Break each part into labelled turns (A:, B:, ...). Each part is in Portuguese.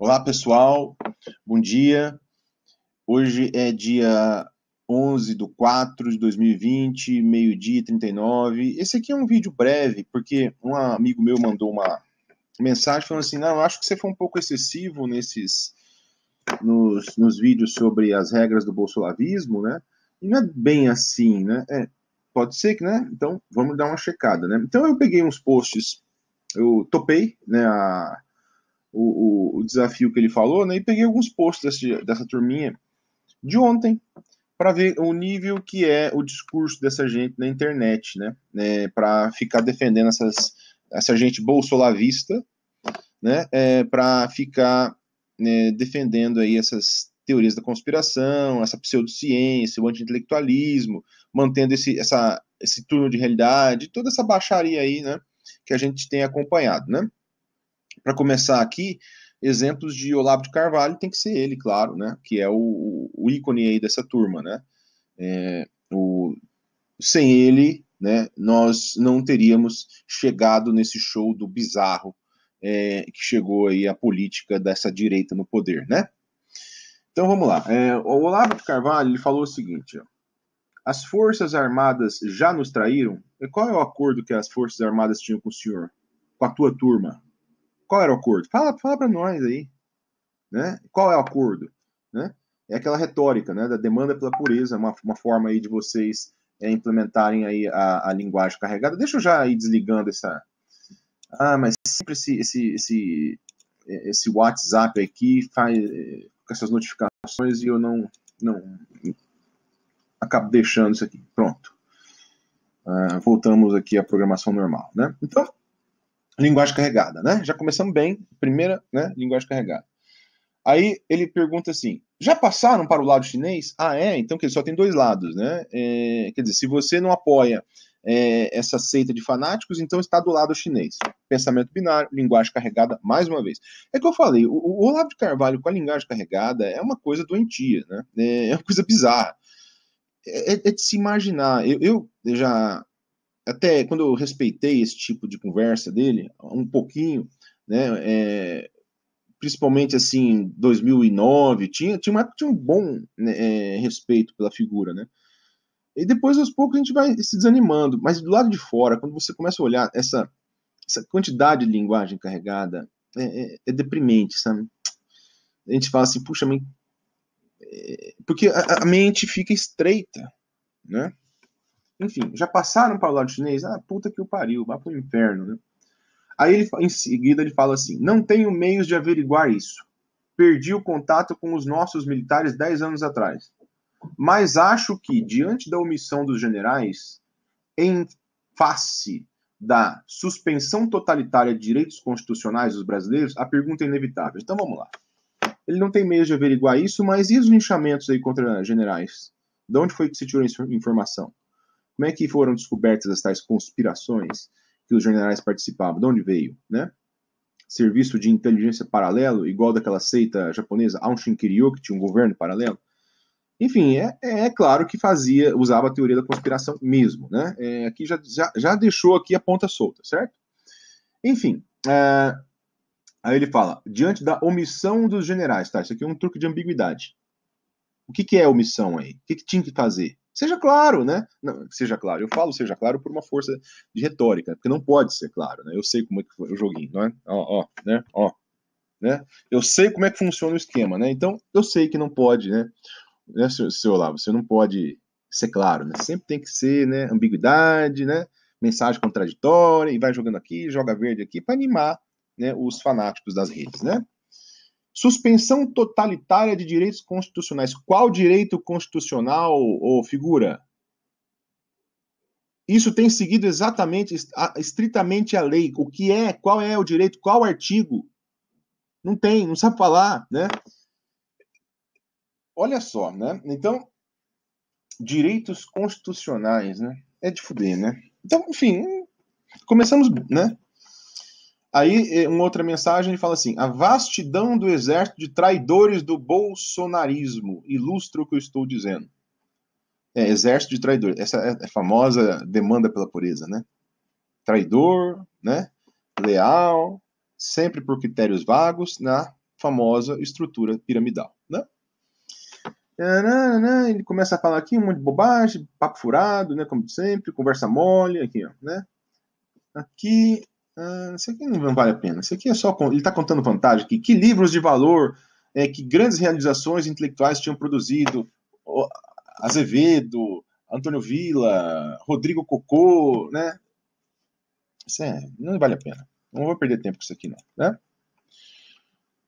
A: Olá, pessoal. Bom dia. Hoje é dia 11 de 4 de 2020, meio-dia 39. Esse aqui é um vídeo breve, porque um amigo meu mandou uma mensagem falando assim: Não, acho que você foi um pouco excessivo nesses. Nos, nos vídeos sobre as regras do bolsolavismo, né? E não é bem assim, né? É, pode ser que, né? Então, vamos dar uma checada, né? Então, eu peguei uns posts, eu topei, né? A, o, o, o, desafio que ele falou, né? E peguei alguns posts desse, dessa turminha de ontem para ver o nível que é o discurso dessa gente na internet, né? É, para ficar defendendo essas, essa gente bolsolavista, né? É, para ficar né, defendendo aí essas teorias da conspiração, essa pseudociência, o anti-intelectualismo, mantendo esse, essa, esse turno de realidade, toda essa baixaria aí, né? Que a gente tem acompanhado, né? Para começar aqui, exemplos de Olavo de Carvalho tem que ser ele, claro, né? Que é o, o ícone aí dessa turma, né? É, o, sem ele, né? Nós não teríamos chegado nesse show do bizarro é, que chegou aí a política dessa direita no poder, né? Então vamos lá. É, o Olavo de Carvalho ele falou o seguinte: ó, as forças armadas já nos traíram. E qual é o acordo que as forças armadas tinham com o senhor, com a tua turma? Qual era o acordo? Fala, fala para nós aí. Né? Qual é o acordo? Né? É aquela retórica né, da demanda pela pureza, uma, uma forma aí de vocês é, implementarem aí a, a linguagem carregada. Deixa eu já ir desligando essa. Ah, mas sempre esse, esse, esse, esse WhatsApp aqui faz eh, com essas notificações e eu não, não acabo deixando isso aqui. Pronto. Uh, voltamos aqui à programação normal, né? Então, linguagem carregada, né? Já começamos bem, primeira, né? Linguagem carregada. Aí ele pergunta assim: já passaram para o lado chinês? Ah, é? Então que só tem dois lados, né? É, quer dizer, se você não apoia é, essa seita de fanáticos, então está do lado chinês. Pensamento binário, linguagem carregada, mais uma vez. É que eu falei, o, o Olavo de Carvalho com a linguagem carregada é uma coisa doentia, né? É, é uma coisa bizarra. É, é, é de se imaginar. Eu, eu já até quando eu respeitei esse tipo de conversa dele, um pouquinho, né, é, principalmente assim, 2009, tinha, tinha, uma, tinha um bom né, é, respeito pela figura, né? E depois, aos poucos, a gente vai se desanimando. Mas do lado de fora, quando você começa a olhar essa, essa quantidade de linguagem carregada, é, é, é deprimente, sabe? A gente fala assim, puxa, é, porque a, a mente fica estreita, né? Enfim, já passaram para o lado chinês? Ah, puta que o pariu, vá para o inferno, né? Aí ele, em seguida ele fala assim: não tenho meios de averiguar isso. Perdi o contato com os nossos militares 10 anos atrás. Mas acho que, diante da omissão dos generais, em face da suspensão totalitária de direitos constitucionais dos brasileiros, a pergunta é inevitável. Então vamos lá. Ele não tem meios de averiguar isso, mas e os linchamentos aí contra generais? De onde foi que se tirou essa informação? Como é que foram descobertas as tais conspirações que os generais participavam? De onde veio, né? Serviço de inteligência paralelo, igual daquela seita japonesa Aum Kiryu, que tinha um governo paralelo. Enfim, é, é, é, claro que fazia, usava a teoria da conspiração mesmo, né? É, aqui já, já, já, deixou aqui a ponta solta, certo? Enfim, é, aí ele fala, diante da omissão dos generais, tá? Isso aqui é um truque de ambiguidade. O que, que é omissão aí? O que, que tinha que fazer? Seja claro, né? Não, seja claro. Eu falo seja claro por uma força de retórica, porque não pode ser claro, né? Eu sei como é que foi o joguinho, não é? Ó, ó, né? Ó, né? Eu sei como é que funciona o esquema, né? Então, eu sei que não pode, né? né seu, seu Olavo, você não pode ser claro, né? Sempre tem que ser, né? Ambiguidade, né? Mensagem contraditória e vai jogando aqui, joga verde aqui para animar, né? Os fanáticos das redes, né? Suspensão totalitária de direitos constitucionais. Qual direito constitucional ou figura? Isso tem seguido exatamente, estritamente a lei. O que é, qual é o direito, qual artigo? Não tem, não sabe falar, né? Olha só, né? Então, direitos constitucionais, né? É de fuder, né? Então, enfim, começamos, né? Aí, eh, uma outra mensagem fala assim: a vastidão do exército de traidores do bolsonarismo ilustra o que eu estou dizendo. É, exército de traidores. Essa é a é famosa demanda pela pureza, né? Traidor, né? Leal, sempre por critérios vagos, na famosa estrutura piramidal, né? Ele começa a falar aqui um monte de bobagem, papo furado, né? Como sempre, conversa mole, aqui, ó, né? Aqui, ah, isso aqui não vale a pena. Isso aqui é só. Ele está contando vantagem aqui. Que livros de valor, é, que grandes realizações intelectuais tinham produzido. Azevedo, Antônio Villa, Rodrigo Cocô, né? Isso é, não vale a pena. Não vou perder tempo com isso aqui, não. Né?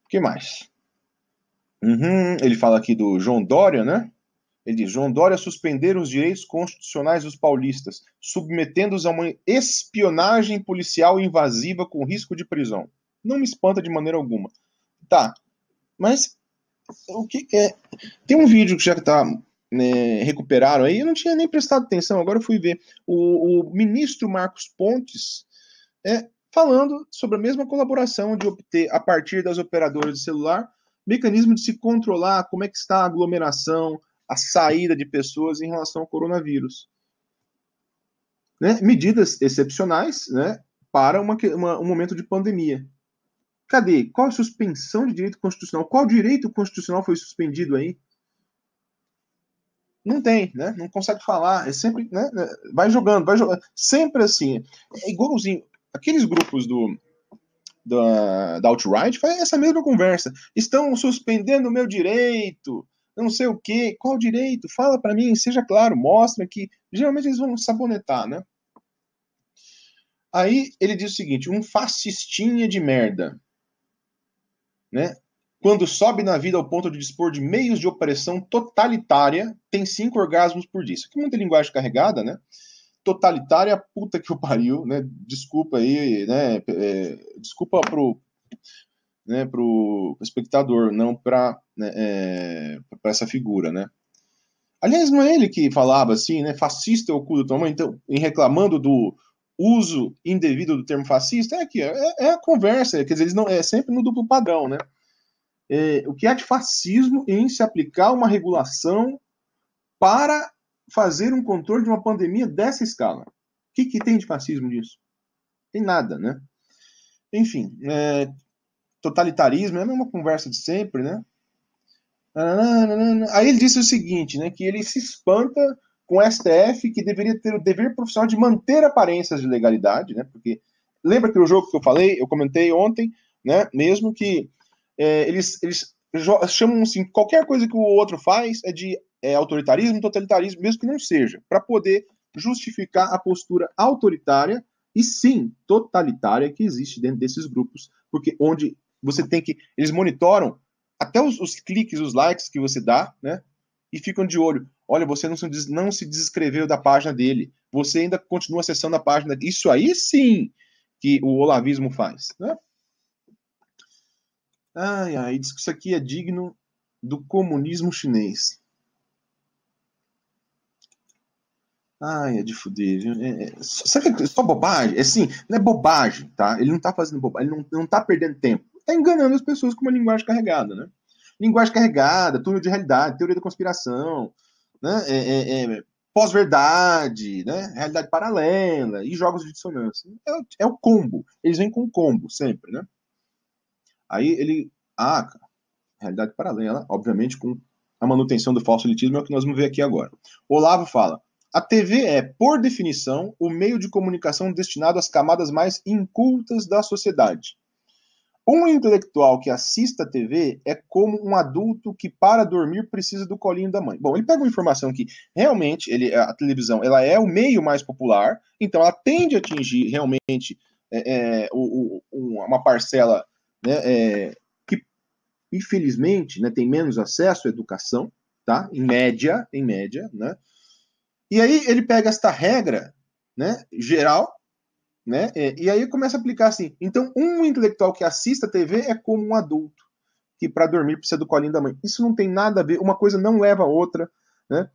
A: O que mais? Uhum, ele fala aqui do João Dória, né? Ele diz: João Dória suspender os direitos constitucionais dos paulistas, submetendo-os a uma espionagem policial invasiva com risco de prisão. Não me espanta de maneira alguma. Tá, mas o que é? Tem um vídeo que já está né, recuperaram aí, eu não tinha nem prestado atenção, agora eu fui ver. O, o ministro Marcos Pontes é, falando sobre a mesma colaboração de obter, a partir das operadoras de celular, mecanismo de se controlar como é que está a aglomeração, a saída de pessoas em relação ao coronavírus. Né? Medidas excepcionais né? para uma, uma, um momento de pandemia. Cadê? Qual a suspensão de direito constitucional? Qual direito constitucional foi suspendido aí? Não tem, né? Não consegue falar. É sempre, né? né vai jogando, vai jogando. Sempre assim. É igualzinho. Aqueles grupos do, da, da alt-right faz essa mesma conversa. Estão suspendendo o meu direito não sei o quê, qual o direito? Fala para mim, seja claro, mostra que. Geralmente eles vão sabonetar, né? Aí ele diz o seguinte: um fascistinha de merda, né? Quando sobe na vida ao ponto de dispor de meios de opressão totalitária, tem cinco orgasmos por dia. Isso aqui é muita linguagem carregada, né? Totalitária, puta que o pariu, né? Desculpa aí, né? É, desculpa pro, né, para o espectador, não para né, é, essa figura, né? Aliás, não é ele que falava assim, né? Fascista é o cu do então, em reclamando do uso indevido do termo fascista, é aqui, é, é a conversa, quer dizer, eles não, é sempre no duplo padrão, né? É, o que há de fascismo em se aplicar uma regulação para fazer um controle de uma pandemia dessa escala? O que, que tem de fascismo nisso? Tem nada, né? Enfim, é, totalitarismo, é a mesma conversa de sempre, né? Aí ele disse o seguinte, né, que ele se espanta com o STF, que deveria ter o dever profissional de manter aparências de legalidade, né, porque lembra que o jogo que eu falei, eu comentei ontem, né, mesmo que é, eles, eles chamam assim, qualquer coisa que o outro faz é de é, autoritarismo, totalitarismo, mesmo que não seja, para poder justificar a postura autoritária e sim totalitária que existe dentro desses grupos, porque onde você tem que. Eles monitoram até os, os cliques, os likes que você dá, né? E ficam de olho. Olha, você não se, des, não se desescreveu da página dele. Você ainda continua acessando a página. Isso aí sim que o olavismo faz, né? Ai, ai, diz que isso aqui é digno do comunismo chinês. Ai, é de fuder, É, é, sabe que é só bobagem? É assim, não é bobagem, tá? Ele não tá fazendo bobagem, ele não, não tá perdendo tempo está enganando as pessoas com uma linguagem carregada, né? Linguagem carregada, túnel de realidade, teoria da conspiração, né? É, é, é, pós-verdade, né? Realidade paralela e jogos de dissonância. É, o é combo. Eles vêm com combo sempre, né? Aí ele. Ah, realidade paralela, obviamente, com a manutenção do falso elitismo é o que nós vamos ver aqui agora. Olavo fala. A TV é, por definição, o meio de comunicação destinado às camadas mais incultas da sociedade. Um intelectual que assista a TV é como um adulto que para dormir precisa do colinho da mãe. Bom, ele pega uma informação que realmente ele, a televisão ela é o meio mais popular, então ela tende a atingir realmente é, é, o, o, uma parcela né, é, que infelizmente né, tem menos acesso à educação, tá? Em média, em média, né? E aí ele pega esta regra, né, geral né? É, e aí começa a aplicar assim. Então, um intelectual que assista a TV é como um adulto que para dormir precisa do colinho da mãe. Isso não tem nada a ver, uma coisa não leva a outra. Né?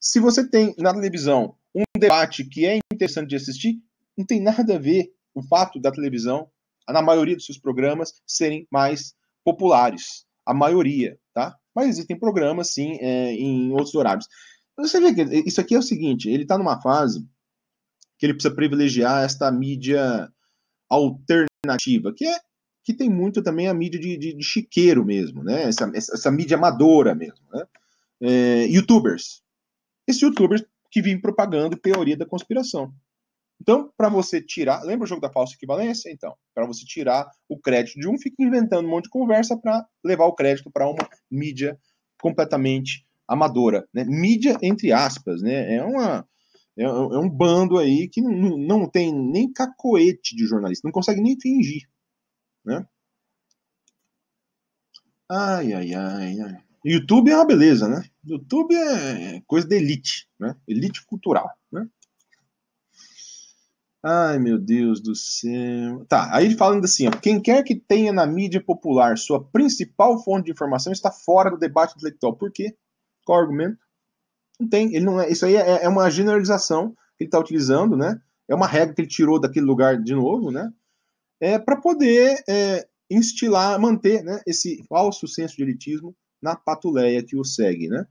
A: Se você tem na televisão um debate que é interessante de assistir, não tem nada a ver o fato da televisão, na maioria dos seus programas, serem mais populares. A maioria, tá? Mas existem programas, sim, é, em outros horários. Você vê que isso aqui é o seguinte: ele está numa fase que ele precisa privilegiar esta mídia alternativa, que é que tem muito também a mídia de, de, de chiqueiro mesmo, né? Essa, essa, essa mídia amadora mesmo, né? É, YouTubers. Esses YouTubers que vem propagando teoria da conspiração. Então, para você tirar, lembra o jogo da falsa equivalência? Então, para você tirar o crédito de um, fica inventando um monte de conversa para levar o crédito para uma mídia completamente amadora, né? Mídia entre aspas, né? É uma é, é, é um bando aí que não, não tem nem cacoete de jornalista, não consegue nem fingir. Né? Ai, ai, ai, ai. YouTube é uma beleza, né? YouTube é, é coisa de elite, né? Elite cultural, né? Ai, meu Deus do céu. Tá, aí ele falando assim, ó, quem quer que tenha na mídia popular sua principal fonte de informação está fora do debate intelectual. Por quê? Qual argumento? Não tem, ele não é. Isso aí é, é uma generalização que ele está utilizando, né? É uma regra que ele tirou daquele lugar de novo, né? É para poder é, instilar, manter, né, esse falso senso de elitismo na patuleia que o segue, né?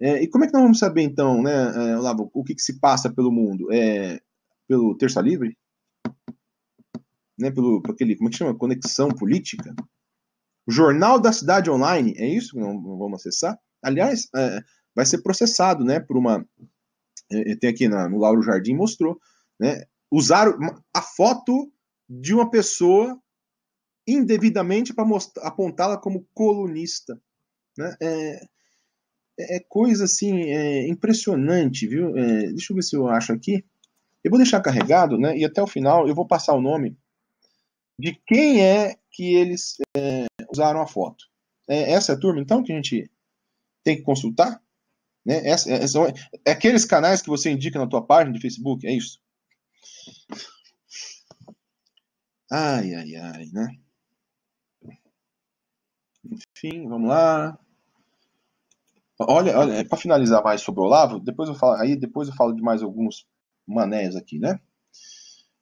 A: É, e como é que nós vamos saber então, né, é, Olavo, o que, que se passa pelo mundo? É pelo terça livre? Né, pelo aquele, como é que chama? Conexão política? Jornal da Cidade Online, é isso que não, vamos acessar? Aliás, é, vai ser processado, né, por uma eh, eh, tem aqui na, no Lauro Jardim mostrou, né, usar a foto de uma pessoa indevidamente para apontá-la como colunista, né? É, é coisa assim é impressionante, viu? É, deixa eu ver se eu acho aqui. Eu vou deixar carregado, né? E até o final eu vou passar o nome de quem é que eles é, usaram a foto. É essa turma, então, que a gente tem que consultar? Né? Essa, essa, é, é aqueles canais que você indica na tua página de Facebook, é isso? Ai, ai, ai, né? Enfim, vamos lá. Olha, olha é, para finalizar mais sobre o Olavo, depois eu falo, aí depois eu falo de mais alguns manés aqui, né?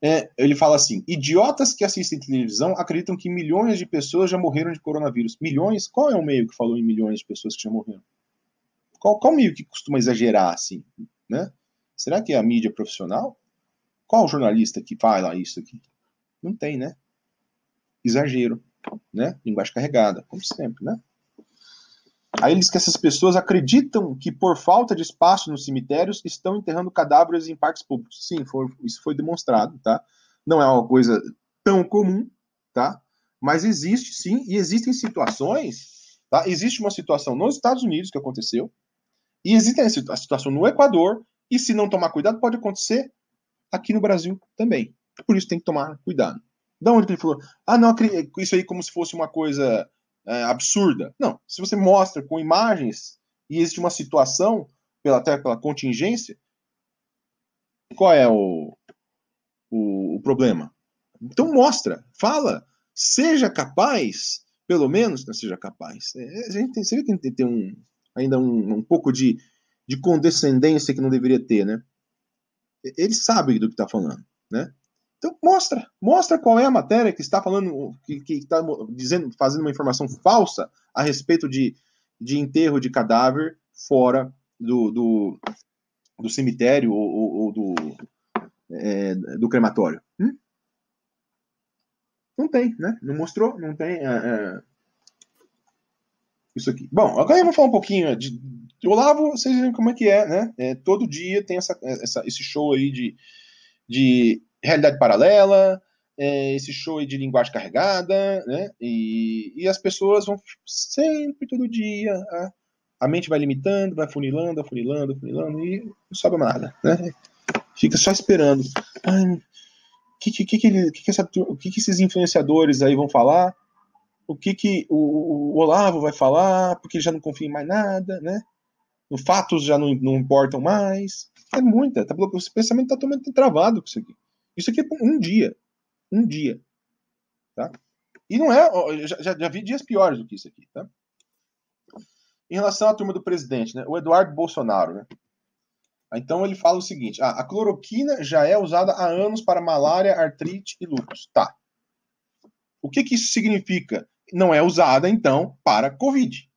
A: É, ele fala assim: idiotas que assistem televisão acreditam que milhões de pessoas já morreram de coronavírus. Milhões? Qual é o meio que falou em milhões de pessoas que já morreram? Qual, qual meio que costuma exagerar assim, né? Será que é a mídia profissional? Qual jornalista que fala isso aqui? Não tem, né? Exagero, né? Linguagem carregada, como sempre, né? Aí eles que essas pessoas acreditam que por falta de espaço nos cemitérios estão enterrando cadáveres em parques públicos. Sim, foi, isso foi demonstrado, tá? Não é uma coisa tão comum, tá? Mas existe sim, e existem situações, tá? Existe uma situação nos Estados Unidos que aconteceu, e existe a situação no Equador, e se não tomar cuidado, pode acontecer aqui no Brasil também. Por isso tem que tomar cuidado. Da onde que ele falou? Ah, não, isso aí como se fosse uma coisa é, absurda. Não, se você mostra com imagens e existe uma situação, pela, até pela contingência, qual é o, o, o problema? Então mostra, fala, seja capaz, pelo menos, não né, seja capaz. É, a gente tem, você vê que tem, tem um, ainda um, um pouco de, de condescendência que não deveria ter, né? Ele sabe do que está falando, né? Então mostra, mostra qual é a matéria que está falando, que está dizendo, fazendo uma informação falsa a respeito de, de enterro de cadáver fora do, do, do cemitério ou, ou, ou do, é, do crematório. Hum? Não tem, né? Não mostrou, não tem. é, é isso aqui. Bom, agora eu vou falar um pouquinho de, de Olavo, vocês viram como é que é, né? É, todo dia tem essa, é, essa, esse show aí de, de realidade paralela, é, esse show aí de linguagem carregada, né? E, e as pessoas vão sempre, todo dia, a, a mente vai limitando, vai funilando, funilando, funilando, e não sobe nada, né? Fica só esperando. O que, que, que, que, que, que, que esses influenciadores aí vão falar? o que, que o, o Olavo vai falar, porque ele já não confia em mais nada, né? Os fatos já não, não importam mais. É muita. Tá, o pensamento está totalmente travado com isso aqui. Isso aqui é um dia. Um dia. Tá? E não é. Já, já, já vi dias piores do que isso aqui, tá? Em relação à turma do presidente, né? O Eduardo Bolsonaro, né? Ah, então ele fala o seguinte: ah, a cloroquina já é usada há anos para malária, artrite e lúpus. Tá. O que, que isso significa? não é usada, então, para Covid.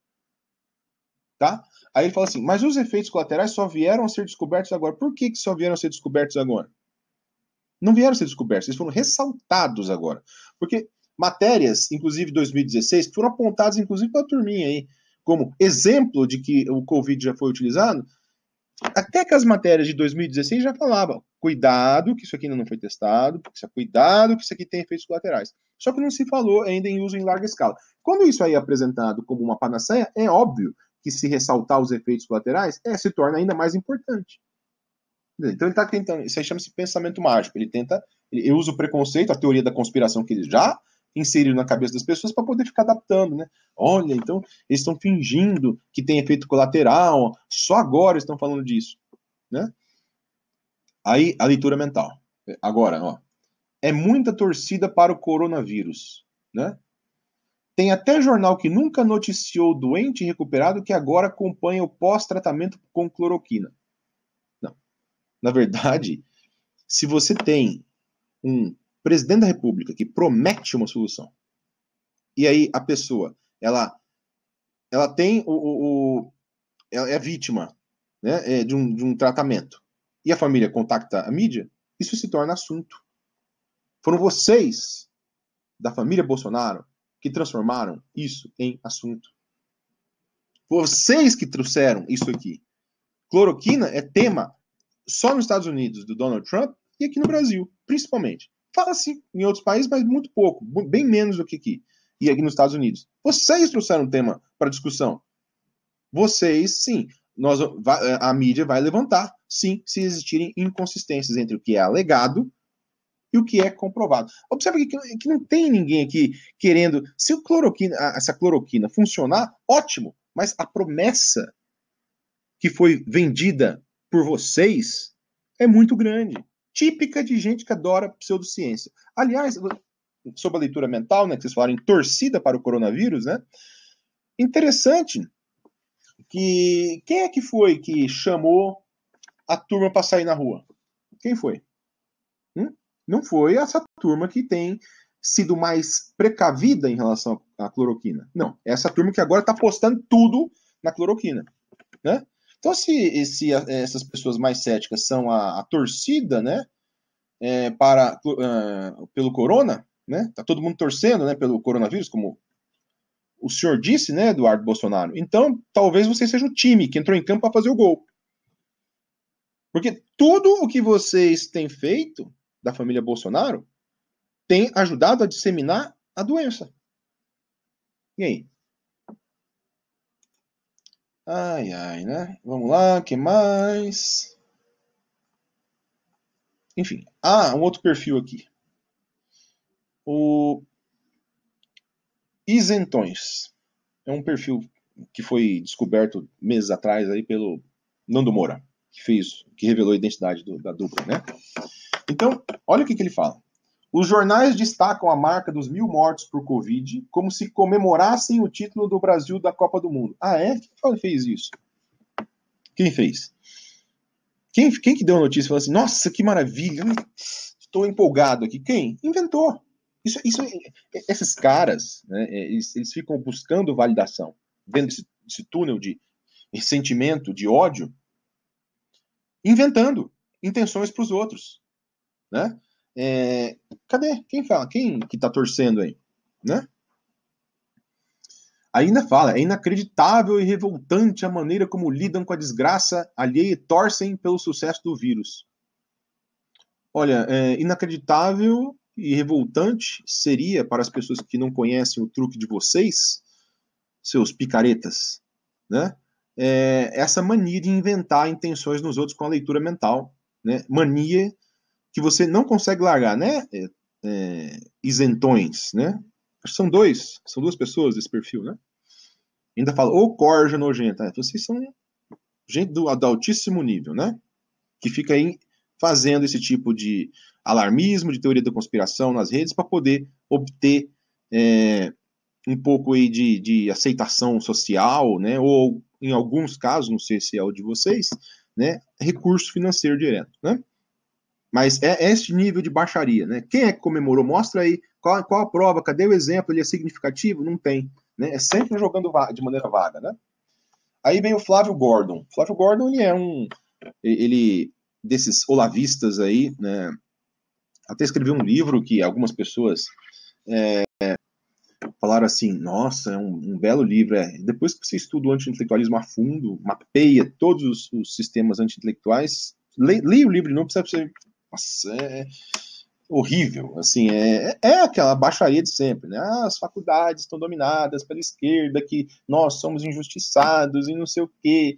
A: Tá? Aí ele fala assim, mas os efeitos colaterais só vieram a ser descobertos agora. Por que, que só vieram a ser descobertos agora? Não vieram a ser descobertos, eles foram ressaltados agora. Porque matérias, inclusive 2016, que foram apontadas, inclusive, pela turminha aí, como exemplo de que o Covid já foi utilizado, até que as matérias de 2016 já falavam: cuidado, que isso aqui ainda não foi testado, é cuidado, que isso aqui tem efeitos colaterais só que não se falou ainda em uso em larga escala. Quando isso aí é apresentado como uma panaceia, é óbvio que se ressaltar os efeitos colaterais, é, se torna ainda mais importante. Então ele está tentando, isso aí chama-se pensamento mágico. Ele tenta, ele usa o preconceito, a teoria da conspiração que ele já inseriu na cabeça das pessoas para poder ficar adaptando, né? Olha, então eles estão fingindo que tem efeito colateral, só agora estão falando disso, né? Aí a leitura mental. Agora, ó, é muita torcida para o coronavírus, né? Tem até jornal que nunca noticiou doente recuperado que agora acompanha o pós-tratamento com cloroquina. Não. Na verdade, se você tem um presidente da República que promete uma solução, e aí a pessoa, ela, ela tem o, o, o ela é vítima né, é, de, um, de um tratamento, e a família contacta a mídia, isso se torna assunto. Foram vocês, da família Bolsonaro, que transformaram isso em assunto. Vocês que trouxeram isso aqui. Cloroquina é tema só nos Estados Unidos do Donald Trump e aqui no Brasil, principalmente. Fala-se em outros países, mas muito pouco, bem menos do que aqui. E aqui nos Estados Unidos. Vocês trouxeram o tema para discussão. Vocês, sim. Nós, a mídia vai levantar, sim, se existirem inconsistências entre o que é alegado e o que é comprovado. Observe que, que não tem ninguém aqui querendo. Se o cloroquina, essa cloroquina funcionar, ótimo, mas a promessa que foi vendida por vocês é muito grande. Típica de gente que adora pseudociência. Aliás, sobre a leitura mental, né, que vocês falaram em torcida para o coronavírus, né? Interessante que quem é que foi que chamou a turma para sair na rua? Quem foi? Hum? não foi essa turma que tem sido mais precavida em relação à cloroquina. Não, é essa turma que agora está apostando tudo na cloroquina. Né? Então, se, essas pessoas mais céticas são a, a torcida né, é, para, uh, pelo corona, né? Tá todo mundo torcendo né, pelo coronavírus, como o senhor disse, né, Eduardo Bolsonaro? Então, talvez você seja o time que entrou em campo para fazer o gol. Porque tudo o que vocês têm feito da família Bolsonaro tem ajudado a disseminar a doença. E aí? Ai, ai, né? Vamos lá, que mais? Enfim, ah, um outro perfil aqui. O Isentões. É um perfil que foi descoberto meses atrás aí pelo Nando Moura, que fez, que revelou a identidade do, da dupla, né? Então, olha o que, que ele fala. Os jornais destacam a marca dos mil mortos por Covid como se comemorassem o título do Brasil da Copa do Mundo. Ah, é? Quem fez isso? Quem fez? Quem, quem que deu a notícia falou assim, nossa, que maravilha, estou empolgado aqui. Quem? Inventou. Isso, isso, esses caras, né, eles, eles, ficam buscando validação, vendo esse, esse túnel de ressentimento, de ódio, inventando intenções para os outros né? É, cadê? Quem fala? Quem que tá torcendo aí, né? Ainda fala, é inacreditável e revoltante a maneira como lidam com a desgraça alheia e torcem pelo sucesso do vírus. Olha, é inacreditável e revoltante seria para as pessoas que não conhecem o truque de vocês, seus picaretas, né? É, essa mania de inventar intenções nos outros com a leitura mental, né? Mania que você não consegue largar, né? É, é, isentões, né? São dois, são duas pessoas desse perfil, né? Ainda fala, ou corja nojenta. É, vocês são gente do, do altíssimo nível, né? Que fica aí fazendo esse tipo de alarmismo, de teoria da conspiração nas redes para poder obter é, um pouco aí de, de aceitação social, né? Ou em alguns casos, não sei se é o de vocês, né? Recurso financeiro direto, né? Mas é, este nível de baixaria, né? Quem é que comemorou? Mostra aí qual, qual a prova, cadê o exemplo? Ele é significativo? Não tem. Né? É sempre jogando de maneira vaga, né? Aí vem o Flávio Gordon. Flávio Gordon, ele é um... Ele, desses olavistas aí, né? Até escreveu um livro que algumas pessoas é, falaram assim, nossa, é um, um belo livro. É, depois que você estuda o anti-intelectualismo a fundo, mapeia todos os, os sistemas anti-intelectuais, leia, leia o livro, não precisa, nossa, é, é horrível, assim, é, é, é aquela baixaria de sempre, né? Ah, as faculdades estão dominadas pela esquerda, que nós somos injustiçados e não sei o quê.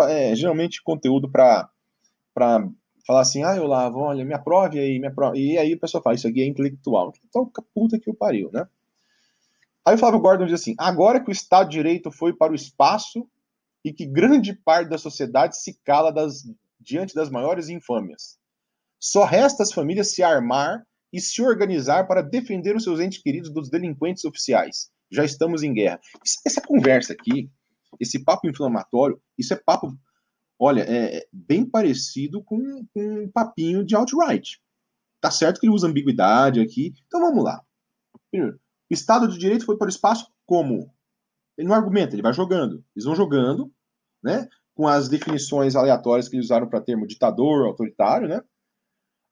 A: É, é geralmente conteúdo para falar assim, ah, eu lavo, olha, me aprove aí, me aprove. E aí o pessoal fala, isso aqui é intelectual. Então, puta que o pariu, né? Aí o Flávio Gordon diz assim, agora que o Estado de Direito foi para o espaço e que grande parte da sociedade se cala das, diante das maiores infâmias só resta às famílias se armar e se organizar para defender os seus entes queridos dos delinquentes oficiais. Já estamos em guerra. Essa conversa aqui, esse papo inflamatório, isso é papo, olha, é, é bem parecido com, com um papinho de alt-right. Tá certo que ele usa ambiguidade aqui. Então vamos lá. Primeiro, o Estado de Direito foi para o espaço como? Ele não argumenta, ele vai jogando. Eles vão jogando, né? Com as definições aleatórias que eles usaram para termo ditador, autoritário, né?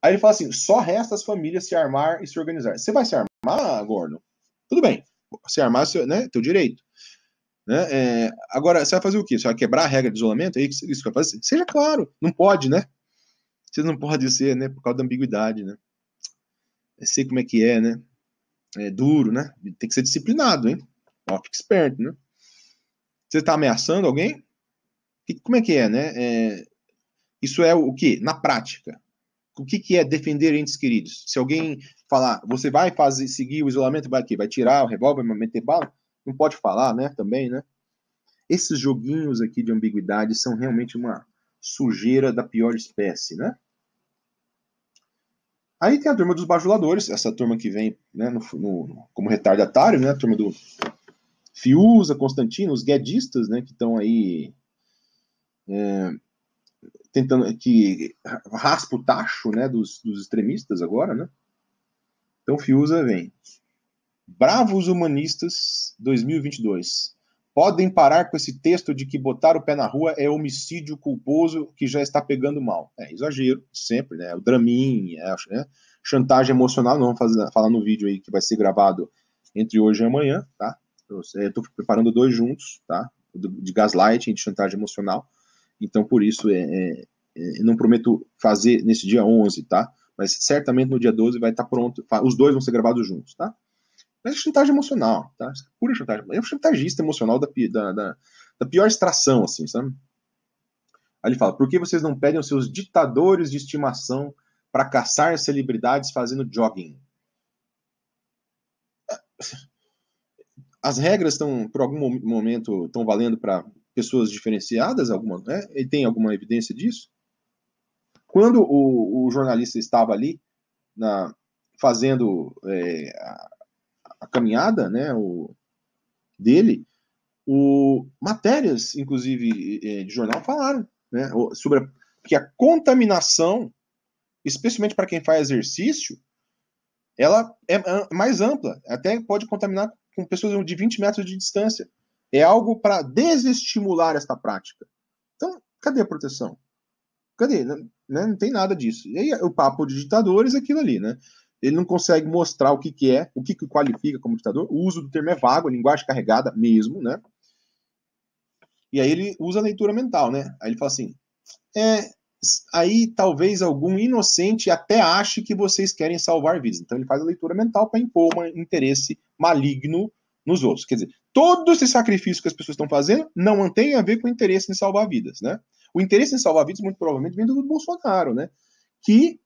A: Aí ele fala assim: só resta as famílias se armar e se organizar. Você vai se armar, Gordon? Tudo bem. Se armar, né? Teu direito. Né? É, agora, você vai fazer o quê? Você vai quebrar a regra de isolamento? Aí é isso que você vai fazer? Seja claro, não pode, né? Você não pode ser, né? Por causa da ambiguidade, né? Eu é, sei como é que é, né? É duro, né? Tem que ser disciplinado, hein? Ó, fica esperto, né? Você tá ameaçando alguém? como é que é, né? É, isso é o quê? Na prática o que, que é defender entes queridos? Se alguém falar, você vai fazer, seguir o isolamento, vai aqui, vai tirar o revólver, vai meter bala, não pode falar, né? Também, né? Esses joguinhos aqui de ambiguidade são realmente uma sujeira da pior espécie, né? Aí tem a turma dos bajuladores, essa turma que vem né, no, no, como retardatário, né? A turma do Fiuza, Constantino, os guedistas, né? Que estão aí é, tentando que raspa o tacho né, dos, dos extremistas agora, né? Então Fiuza vem. Bravos humanistas 2022. Podem parar com esse texto de que botar o pé na rua é homicídio culposo que já está pegando mal. É exagero, sempre, né? É o draminha, é, né? chantagem emocional, não vamos falar no vídeo aí que vai ser gravado entre hoje e amanhã, tá? Eu estou preparando dois juntos, tá? De gaslighting, de chantagem emocional então, por isso, é, é, é não prometo fazer nesse dia 11, tá? Mas certamente no dia 12 vai estar tá pronto. Os dois vão ser gravados juntos, tá? Mas é chantagem emocional, tá? Pura chantagem. É um chantagista emocional da, da, da, da pior extração, assim, sabe? Aí ele fala: por que vocês não pedem aos seus ditadores de estimação para caçar celebridades fazendo jogging? Ah, as regras estão, por algum momento, estão valendo para pessoas diferenciadas? Alguma, né? Ele tem alguma evidência disso? Quando o, o jornalista estava ali na, fazendo é, a, a, caminhada né, o, dele, o, matérias, inclusive, é, de jornal falaram né, sobre a, que a contaminação, especialmente para quem faz exercício, ela é, é mais ampla, até pode contaminar com pessoas de 20 metros de distância. É algo para desestimular esta prática. Então, cadê a proteção? Cadê? Né? Não tem nada disso. E aí, o papo de ditadores é aquilo ali, né? Ele não consegue mostrar o que, que é, o que, que qualifica como ditador. O uso do termo é vago, a linguagem carregada mesmo, né? E aí ele usa a leitura mental, né? Aí ele fala assim: é, aí talvez algum inocente até ache que vocês querem salvar vidas. Então ele faz a leitura mental para impor um interesse maligno nos outros. Quer dizer, todo esse sacrifício que as pessoas estão fazendo não tem a ver com o interesse em salvar vidas, né? O interesse em salvar vidas, muito provavelmente, vem do Bolsonaro, né? Que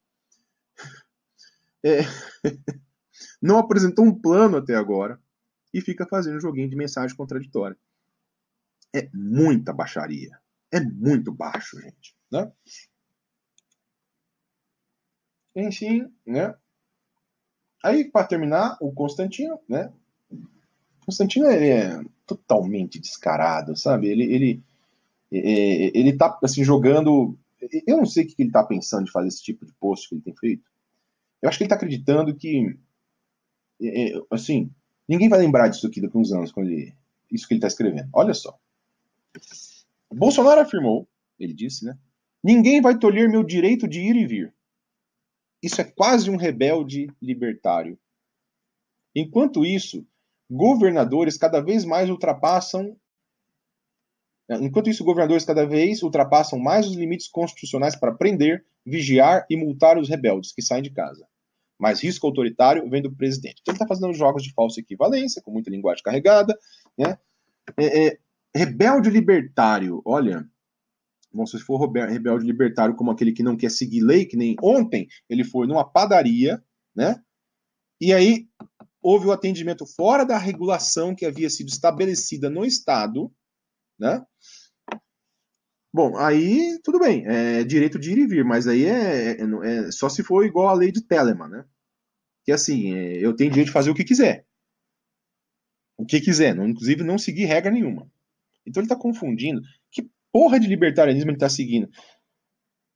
A: é, não apresentou um plano até agora e fica fazendo um joguinho de mensagem contraditória. É muita baixaria. É muito baixo, gente. Né? Enfim, né? Aí, para terminar, o Constantino, né? Constantino ele é totalmente descarado, sabe? Ele, ele, ele, tá assim, jogando. Eu não sei o que ele tá pensando de fazer esse tipo de post que ele tem feito. Eu acho que ele tá acreditando que. Assim, ninguém vai lembrar disso aqui daqui a uns anos, quando ele, isso que ele tá escrevendo. Olha só. Bolsonaro afirmou, ele disse, né? Ninguém vai tolher meu direito de ir e vir. Isso é quase um rebelde libertário. Enquanto isso, governadores cada vez mais ultrapassam. Né, enquanto isso, governadores cada vez ultrapassam mais os limites constitucionais para prender, vigiar e multar os rebeldes que saem de casa. Mas risco autoritário vem do presidente. Então ele está fazendo jogos de falsa equivalência, com muita linguagem carregada. Né? É, é, rebelde libertário, olha. Bom, se for rebelde libertário como aquele que não quer seguir lei, que nem ontem ele foi numa padaria, né? E aí houve o atendimento fora da regulação que havia sido estabelecida no Estado, né? Bom, aí tudo bem, é direito de ir e vir, mas aí é, é, é só se for igual à lei de Telemann, né? Que assim, é, eu tenho direito de fazer o que quiser. O que quiser, não, inclusive não seguir regra nenhuma. Então ele está confundindo. Que porra de libertarianismo ele está seguindo?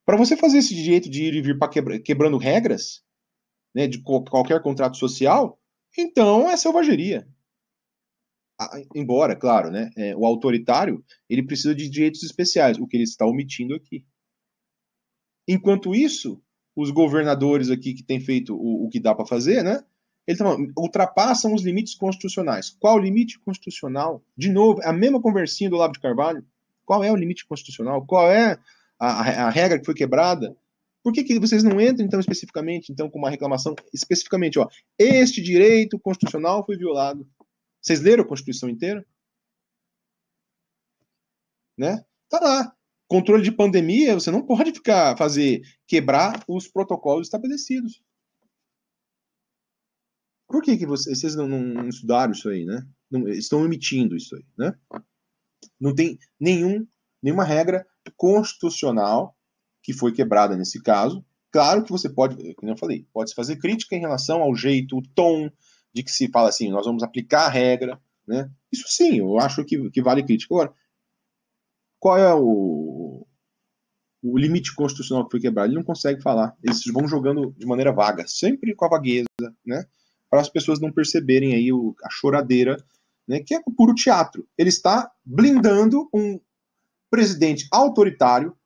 A: Para você fazer esse direito de ir e vir para quebra, quebrando regras, né, de qualquer contrato social, então é selvageria. Embora, claro, né, é, o autoritário ele precisa de direitos especiais, o que ele está omitindo aqui. Enquanto isso, os governadores aqui que têm feito o, o que dá para fazer, né, eles ultrapassam os limites constitucionais. Qual o limite constitucional? De novo, é a mesma conversinha do Lábio de Carvalho. Qual é o limite constitucional? Qual é a, a regra que foi quebrada? Por que, que vocês não entram, então, especificamente, então, com uma reclamação especificamente, ó, este direito constitucional foi violado? Vocês leram a Constituição inteira? Né? Tá lá. Controle de pandemia, você não pode ficar, fazer, quebrar os protocolos estabelecidos. Por que, que vocês, vocês não, não, estudaram isso aí, né? Não, estão omitindo isso aí, né? Não tem nenhum, nenhuma regra constitucional que foi quebrada nesse caso. Claro que você pode, como eu falei, pode fazer crítica em relação ao jeito, o tom de que se fala assim, nós vamos aplicar a regra, né? Isso sim, eu acho que, que vale crítica. Agora, qual é o, o limite constitucional que foi quebrado? Ele não consegue falar. Eles vão jogando de maneira vaga, sempre com a vagueza, né? Para as pessoas não perceberem aí o, a choradeira, né? Que é puro teatro. Ele está blindando um presidente autoritário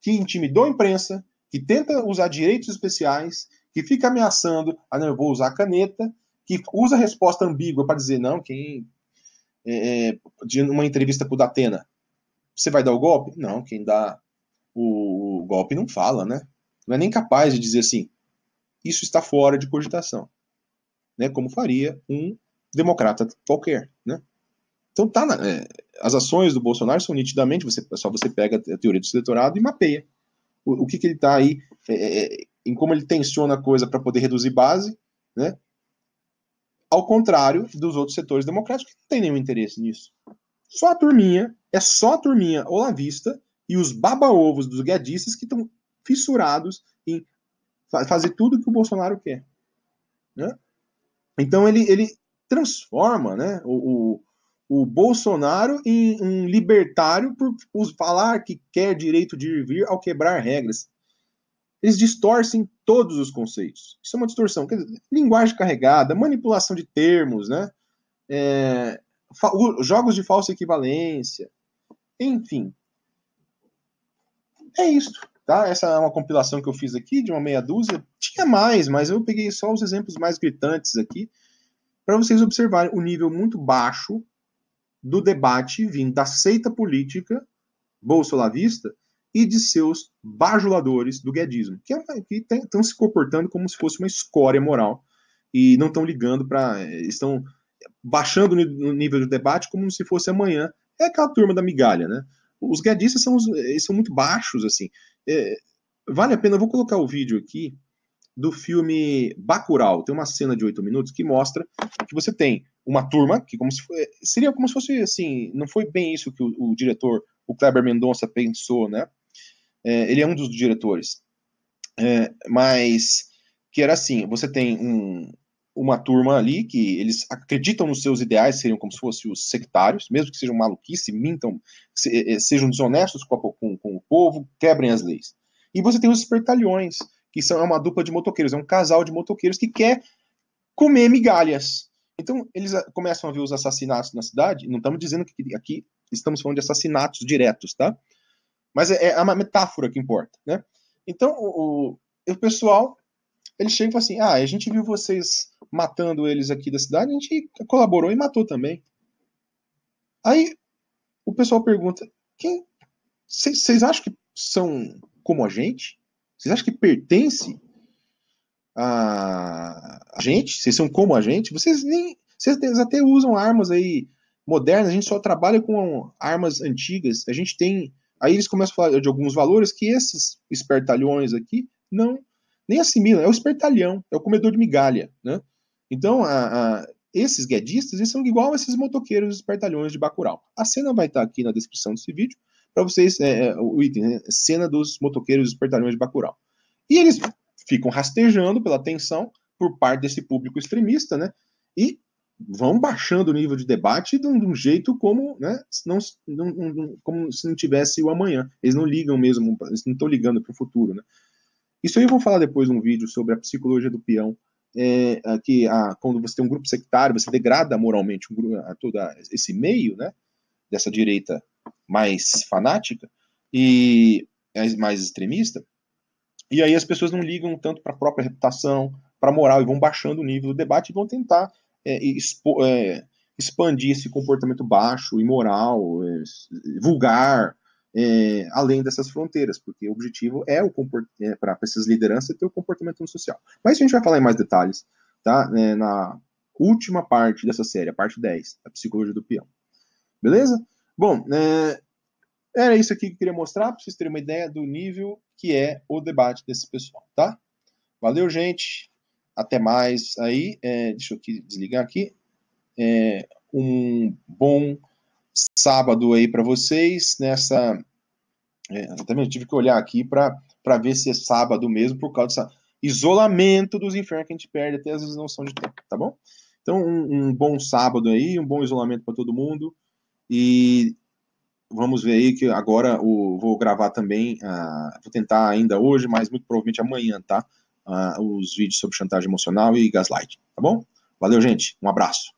A: que intimidou a imprensa, que tenta usar direitos especiais, que fica ameaçando, ah, não, eu vou usar a caneta, que usa a resposta ambígua para dizer, não, quem. É, é de uma entrevista para o Datena, você vai dar o golpe? Não, quem dá o golpe não fala, né? Não é nem capaz de dizer assim, isso está fora de cogitação, né? Como faria um democrata qualquer, né? Então tá na, é, as ações do Bolsonaro são nitidamente, você, é só você pega a teoria do seletorado e mapeia o, o que, que ele está aí, é, é, é, em como ele tensiona a coisa para poder reduzir base, né? Ao contrário dos outros setores democráticos que não tem nenhum interesse nisso. Só a turminha, é só a turminha olavista e os baba-ovos dos guedistas que estão fissurados em fazer tudo que o Bolsonaro quer. Né? Então ele, ele transforma né, o o Bolsonaro em um libertário por falar que quer direito de viver vir ao quebrar regras. Eles distorcem todos os conceitos. Isso é uma distorção. Dizer, linguagem carregada, manipulação de termos, né? É, jogos de falsa equivalência, enfim. É isso, tá? Essa é uma compilação que eu fiz aqui de uma meia dúzia. Tinha mais, mas eu peguei só os exemplos mais gritantes aqui para vocês observarem o nível muito baixo do debate vindo da seita política bolsolavista e de seus bajuladores do guedismo, que é estão se comportando como se fosse uma escória moral e não estão ligando para. Eh, estão baixando o nível do debate como se fosse amanhã. É aquela turma da migalha, né? Os guedistas são, são muito baixos, assim. É, vale a pena, eu vou colocar o vídeo aqui do filme Bacurau. Tem uma cena de oito minutos que mostra que você tem uma turma, que como se foi, eh, seria como se fosse assim, não foi bem isso que o, o diretor, o Kleber Mendonça, pensou, né? É, ele é um dos diretores. É, mas que era assim, você tem um, uma turma ali que eles acreditam nos seus ideais, seriam como se fossem os sectários, mesmo que sejam maluquice, mintam, se, sejam desonestos com, a, com, com, o povo, quebrem as leis. E você tem os espertalhões, que são é uma dupla de motoqueiros, é um casal de motoqueiros que quer comer migalhas. Então, eles começam a ver os assassinatos na cidade, não estamos dizendo que aqui estamos falando de assassinatos diretos, tá? Mas é, é uma metáfora que importa, né? Então, o, o, o pessoal, ele chega e fala assim, ah, a gente viu vocês matando eles aqui da cidade, a gente colaborou e matou também. Aí, o pessoal pergunta, quem... Vocês acham que são como a gente? Vocês acham que pertence a, a gente, vocês são como a gente, vocês nem. Vocês até usam armas aí modernas, a gente só trabalha com armas antigas. A gente tem. Aí eles começam a falar de alguns valores que esses espertalhões aqui não nem assimilam. É o espertalhão, é o comedor de migalha. Né? Então, a, a, esses guedistas eles são igual a esses motoqueiros espertalhões de Bacurau. A cena vai estar tá aqui na descrição desse vídeo para vocês, é, é, o item, né? cena dos motoqueiros espertalhões de Bacurau. E eles ficam rastejando pela tensão por parte desse público extremista, né? E vão baixando o nível de debate de um, de um jeito como, né, não, não, como se não tivesse o amanhã. Eles não ligam mesmo, eles não estão ligando para o futuro, né? Isso aí eu vou falar depois num vídeo sobre a psicologia do peão, é, que a, quando você tem um grupo sectário, você degrada moralmente um grupo, a, todo esse meio, né, dessa direita mais fanática e mais extremista, e aí as pessoas não ligam tanto para a própria reputação, para a moral, e vão baixando o nível do debate e vão tentar é, expo, é, expandir esse comportamento baixo, imoral, é, vulgar, é, além dessas fronteiras, porque o objetivo é o é, para essas lideranças é ter o comportamento social. Mas a gente vai falar em mais detalhes, tá? É, na última parte dessa série, a parte 10, a psicologia do peão. Beleza? Bom, é, era isso aqui que eu queria mostrar para vocês terem uma ideia do nível que é o debate desse pessoal, tá? Valeu, gente. Até mais aí. É, deixa eu aqui, desligar aqui. É, um bom sábado aí para vocês nessa. É, eu também tive que olhar aqui para ver se é sábado mesmo, por causa desse isolamento dos infernos que a gente perde, até às vezes não são de tempo, tá bom? Então, um, um bom sábado aí, um bom isolamento para todo mundo. E vamos ver aí que agora o, vou gravar também, uh, vou tentar ainda hoje, mas muito provavelmente amanhã, tá? Uh, os vídeos sobre chantagem emocional e gaslight, tá bom? Valeu, gente. Um abraço.